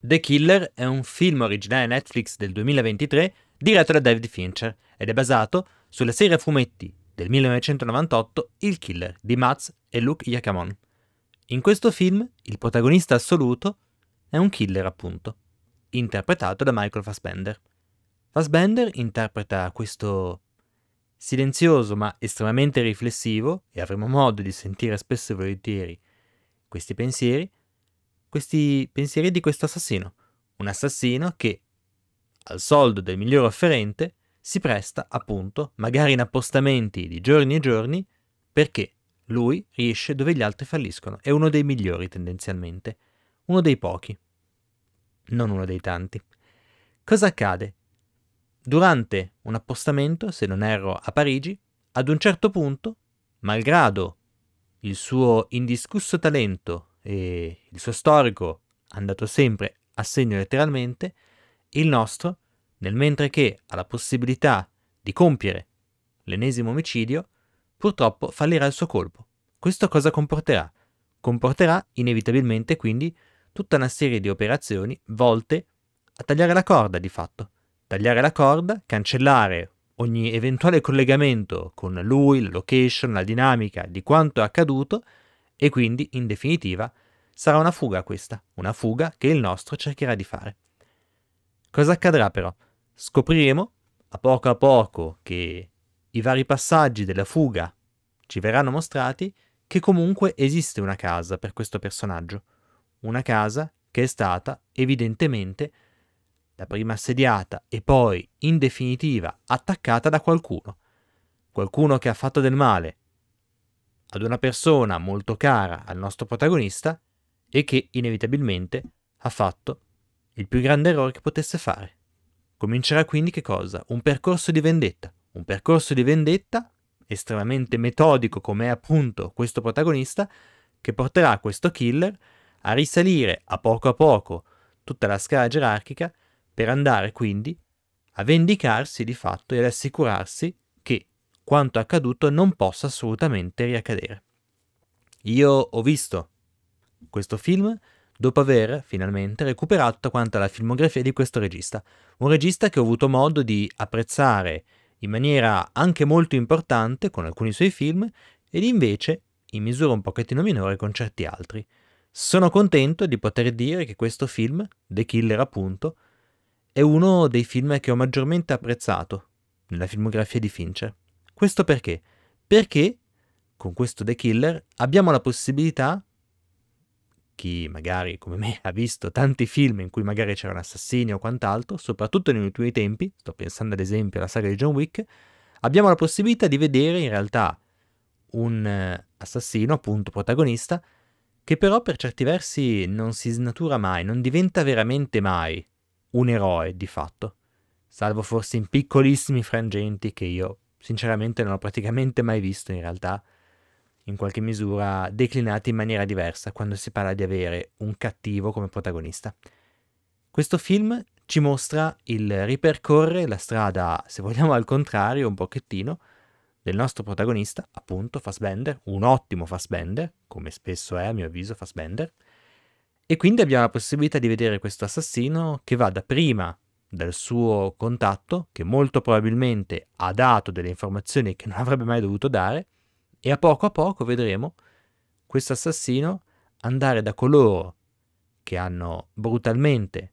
The Killer è un film originale Netflix del 2023 diretto da David Fincher ed è basato sulla serie a fumetti del 1998 Il Killer di Mats e Luke Yakamon. In questo film il protagonista assoluto è un killer appunto, interpretato da Michael Fassbender. Fassbender interpreta questo silenzioso ma estremamente riflessivo, e avremo modo di sentire spesso e volentieri questi pensieri, questi pensieri di questo assassino. Un assassino che, al soldo del miglior offerente, si presta, appunto, magari in appostamenti di giorni e giorni, perché lui riesce dove gli altri falliscono. È uno dei migliori tendenzialmente, uno dei pochi, non uno dei tanti. Cosa accade? Durante un appostamento, se non erro a Parigi, ad un certo punto, malgrado il suo indiscusso talento e il suo storico è andato sempre a segno letteralmente, il nostro, nel mentre che ha la possibilità di compiere l'ennesimo omicidio, purtroppo fallirà il suo colpo. Questo cosa comporterà? Comporterà inevitabilmente quindi tutta una serie di operazioni volte a tagliare la corda di fatto. Tagliare la corda, cancellare ogni eventuale collegamento con lui, la location, la dinamica di quanto è accaduto e quindi, in definitiva, Sarà una fuga questa, una fuga che il nostro cercherà di fare. Cosa accadrà però? Scopriremo a poco a poco che i vari passaggi della fuga ci verranno mostrati che comunque esiste una casa per questo personaggio, una casa che è stata evidentemente prima assediata e poi, in definitiva, attaccata da qualcuno. Qualcuno che ha fatto del male ad una persona molto cara al nostro protagonista e che inevitabilmente ha fatto il più grande errore che potesse fare. Comincerà quindi che cosa? Un percorso di vendetta, un percorso di vendetta estremamente metodico come è appunto questo protagonista che porterà questo killer a risalire a poco a poco tutta la scala gerarchica per andare quindi a vendicarsi di fatto e ad assicurarsi che quanto accaduto non possa assolutamente riaccadere. Io ho visto questo film dopo aver finalmente recuperato tutta quanta la filmografia di questo regista. Un regista che ho avuto modo di apprezzare in maniera anche molto importante con alcuni suoi film ed invece in misura un pochettino minore con certi altri. Sono contento di poter dire che questo film, The Killer appunto, è uno dei film che ho maggiormente apprezzato nella filmografia di Fincher. Questo perché? Perché con questo The Killer abbiamo la possibilità chi magari come me ha visto tanti film in cui magari c'era un assassino o quant'altro, soprattutto negli ultimi tempi, sto pensando ad esempio alla saga di John Wick, abbiamo la possibilità di vedere in realtà un eh, assassino, appunto protagonista, che però per certi versi non si snatura mai, non diventa veramente mai un eroe di fatto, salvo forse in piccolissimi frangenti che io sinceramente non ho praticamente mai visto in realtà, in qualche misura declinati in maniera diversa quando si parla di avere un cattivo come protagonista. Questo film ci mostra il ripercorrere la strada, se vogliamo al contrario, un pochettino, del nostro protagonista, appunto Fassbender, un ottimo Fassbender, come spesso è a mio avviso Fassbender, e quindi abbiamo la possibilità di vedere questo assassino che va da prima dal suo contatto, che molto probabilmente ha dato delle informazioni che non avrebbe mai dovuto dare, e a poco a poco vedremo questo assassino andare da coloro che hanno brutalmente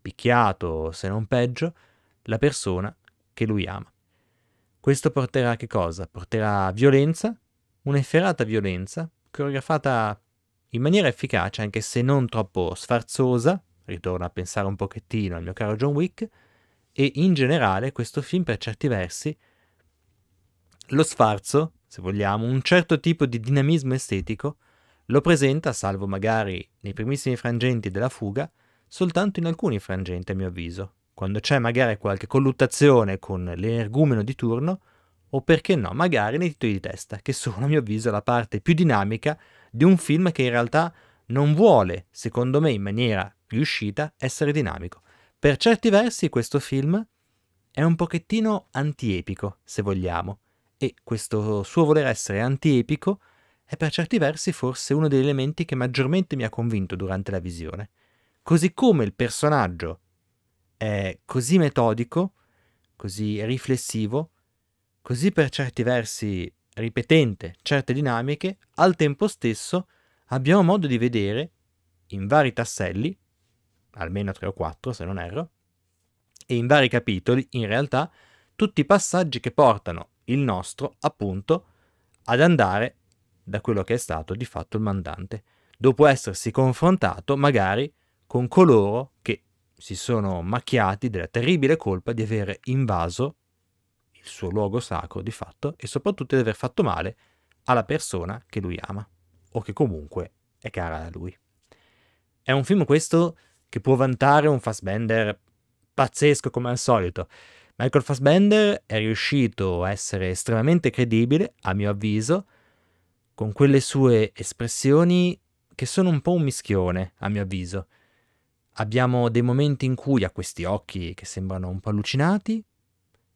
picchiato, se non peggio, la persona che lui ama. Questo porterà a che cosa? Porterà a violenza, un'efferata violenza, coreografata in maniera efficace, anche se non troppo sfarzosa, ritorno a pensare un pochettino al mio caro John Wick, e in generale questo film per certi versi lo sfarzo, se vogliamo, un certo tipo di dinamismo estetico, lo presenta, salvo magari nei primissimi frangenti della fuga, soltanto in alcuni frangenti a mio avviso, quando c'è magari qualche colluttazione con l'energumeno di turno, o perché no, magari nei titoli di testa, che sono a mio avviso la parte più dinamica di un film che in realtà non vuole, secondo me in maniera riuscita, essere dinamico. Per certi versi questo film è un pochettino antiepico, se vogliamo, e questo suo voler essere antiepico è per certi versi forse uno degli elementi che maggiormente mi ha convinto durante la visione. Così come il personaggio è così metodico, così riflessivo, così per certi versi ripetente certe dinamiche, al tempo stesso abbiamo modo di vedere in vari tasselli, almeno tre o quattro se non erro, e in vari capitoli in realtà tutti i passaggi che portano il nostro, appunto, ad andare da quello che è stato di fatto il mandante, dopo essersi confrontato magari con coloro che si sono macchiati della terribile colpa di aver invaso il suo luogo sacro di fatto e soprattutto di aver fatto male alla persona che lui ama o che comunque è cara a lui. È un film questo che può vantare un Fassbender pazzesco come al solito, Michael Fassbender è riuscito a essere estremamente credibile, a mio avviso, con quelle sue espressioni che sono un po' un mischione, a mio avviso. Abbiamo dei momenti in cui ha questi occhi che sembrano un po' allucinati,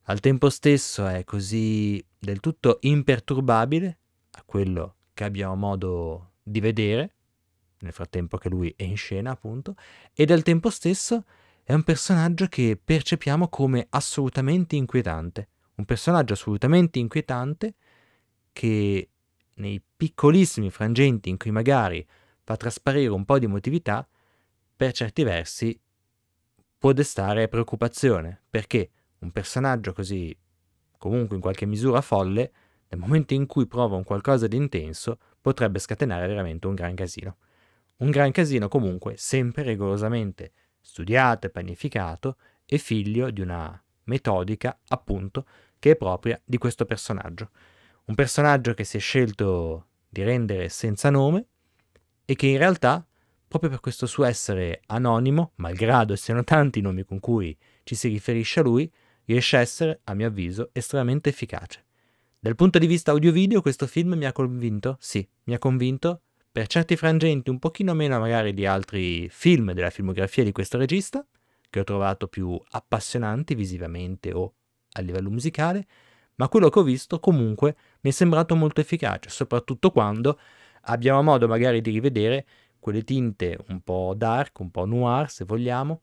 al tempo stesso è così del tutto imperturbabile a quello che abbiamo modo di vedere, nel frattempo che lui è in scena, appunto, ed al tempo stesso è un personaggio che percepiamo come assolutamente inquietante, un personaggio assolutamente inquietante che nei piccolissimi frangenti in cui magari fa trasparire un po' di emotività, per certi versi può destare preoccupazione, perché un personaggio così comunque in qualche misura folle, nel momento in cui prova un qualcosa di intenso, potrebbe scatenare veramente un gran casino. Un gran casino comunque sempre rigorosamente studiato e pianificato, è figlio di una metodica, appunto, che è propria di questo personaggio. Un personaggio che si è scelto di rendere senza nome e che in realtà, proprio per questo suo essere anonimo, malgrado siano tanti i nomi con cui ci si riferisce a lui, riesce a essere, a mio avviso, estremamente efficace. Dal punto di vista audio-video questo film mi ha convinto, sì, mi ha convinto per certi frangenti un pochino meno magari di altri film della filmografia di questo regista, che ho trovato più appassionanti visivamente o a livello musicale, ma quello che ho visto comunque mi è sembrato molto efficace, soprattutto quando abbiamo modo magari di rivedere quelle tinte un po' dark, un po' noir se vogliamo,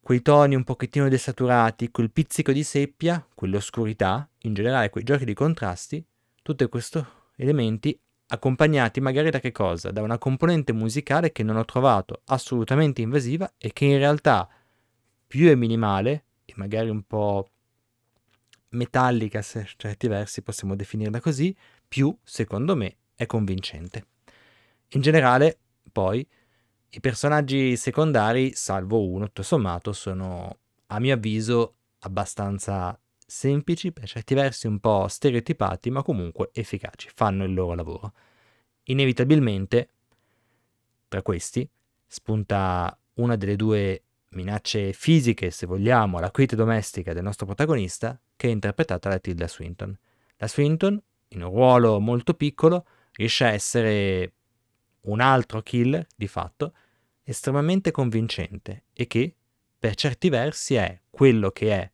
quei toni un pochettino desaturati, quel pizzico di seppia, quell'oscurità, in generale quei giochi di contrasti, tutti questi elementi accompagnati magari da che cosa? Da una componente musicale che non ho trovato assolutamente invasiva e che in realtà più è minimale e magari un po' metallica se certi versi possiamo definirla così, più secondo me è convincente. In generale, poi, i personaggi secondari, salvo uno, tutto sommato, sono a mio avviso abbastanza semplici, per certi versi un po' stereotipati, ma comunque efficaci, fanno il loro lavoro. Inevitabilmente, tra questi, spunta una delle due minacce fisiche, se vogliamo, alla quiete domestica del nostro protagonista, che è interpretata da Tilda Swinton. La Swinton, in un ruolo molto piccolo, riesce a essere un altro killer, di fatto, estremamente convincente e che, per certi versi, è quello che è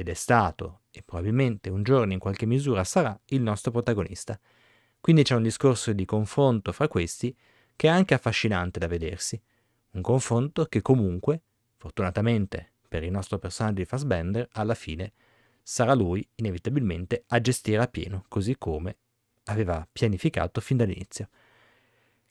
ed è stato, e probabilmente un giorno in qualche misura sarà, il nostro protagonista. Quindi c'è un discorso di confronto fra questi che è anche affascinante da vedersi. Un confronto che comunque, fortunatamente per il nostro personaggio di Fassbender, alla fine sarà lui inevitabilmente a gestire a pieno, così come aveva pianificato fin dall'inizio.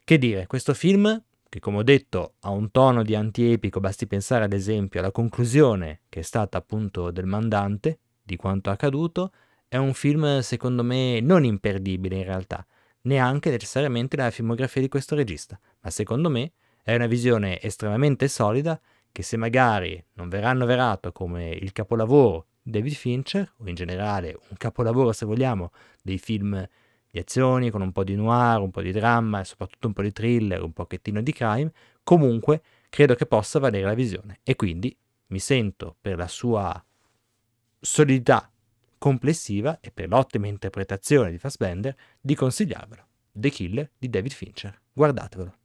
Che dire, questo film che come ho detto ha un tono di antiepico, basti pensare ad esempio alla conclusione che è stata appunto del mandante di quanto accaduto, è un film secondo me non imperdibile in realtà, neanche necessariamente la filmografia di questo regista, ma secondo me è una visione estremamente solida che se magari non verrà annoverato come il capolavoro David Fincher, o in generale un capolavoro se vogliamo dei film di azioni, con un po' di noir, un po' di dramma e soprattutto un po' di thriller, un pochettino di crime, comunque credo che possa valere la visione e quindi mi sento per la sua solidità complessiva e per l'ottima interpretazione di Fassbender di consigliarvelo. The Killer di David Fincher. Guardatevelo.